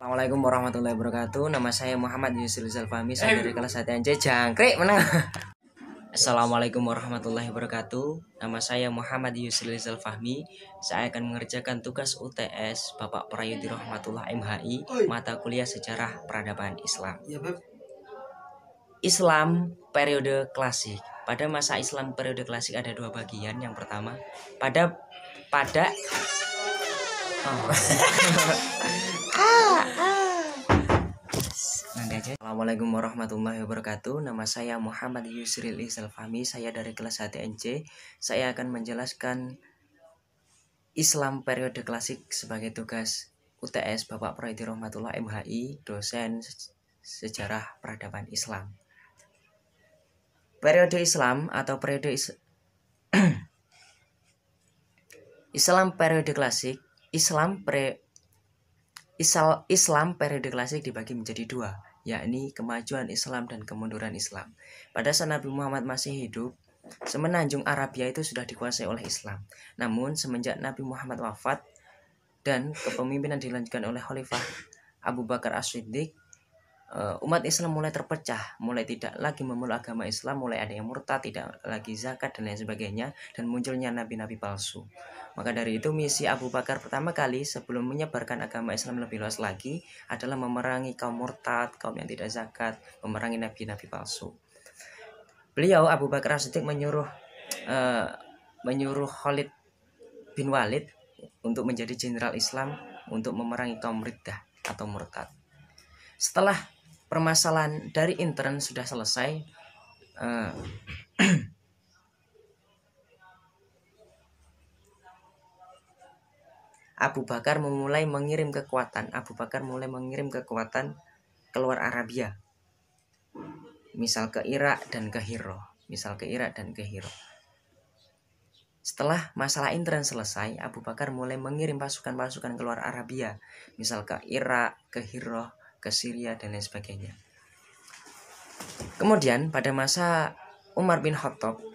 Eh. Assalamualaikum warahmatullahi wabarakatuh. Nama saya Muhammad Yusril Zalfami, saya dari kelas HTNC Jangkrik. Menang. Assalamualaikum warahmatullahi wabarakatuh. Nama saya Muhammad Yusril Zalfahmi. Saya akan mengerjakan tugas UTS Bapak Prayudi Rahmatullah MHI, mata kuliah Sejarah Peradaban Islam. Iya, Islam periode klasik. Pada masa Islam periode klasik ada dua bagian. Yang pertama, pada pada oh. Nanti aja. Assalamualaikum warahmatullahi wabarakatuh. Nama saya Muhammad Yusril Isal Fahmi. Saya dari kelas NC. Saya akan menjelaskan Islam periode klasik sebagai tugas UTS Bapak Prodi Rahmatullah MHI, dosen sejarah peradaban Islam. Periode Islam atau periode is Islam periode klasik, Islam pre Islam periode klasik dibagi menjadi dua, yakni kemajuan Islam dan kemunduran Islam. Pada saat Nabi Muhammad masih hidup, semenanjung Arabia itu sudah dikuasai oleh Islam. Namun, semenjak Nabi Muhammad wafat dan kepemimpinan dilanjutkan oleh Khalifah Abu Bakar As-Siddiq, Eh, umat Islam mulai terpecah, mulai tidak lagi memeluk agama Islam, mulai ada yang murtad, tidak lagi zakat dan lain sebagainya, dan munculnya nabi-nabi palsu. Maka dari itu misi Abu Bakar pertama kali sebelum menyebarkan agama Islam lebih luas lagi adalah memerangi kaum murtad, kaum yang tidak zakat, memerangi nabi-nabi palsu. Beliau Abu Bakar Siddiq menyuruh uh, menyuruh Khalid bin Walid untuk menjadi jenderal Islam untuk memerangi kaum riddah atau murtad. Setelah permasalahan dari intern sudah selesai uh, Abu Bakar memulai mengirim kekuatan Abu Bakar mulai mengirim kekuatan keluar Arabia misal ke Irak dan ke Hiro misal ke Irak dan ke Hiro setelah masalah intern selesai, Abu Bakar mulai mengirim pasukan-pasukan keluar Arabia, misal ke Irak, ke Hiro, ke Syria dan lain sebagainya. Kemudian pada masa Umar bin Khattab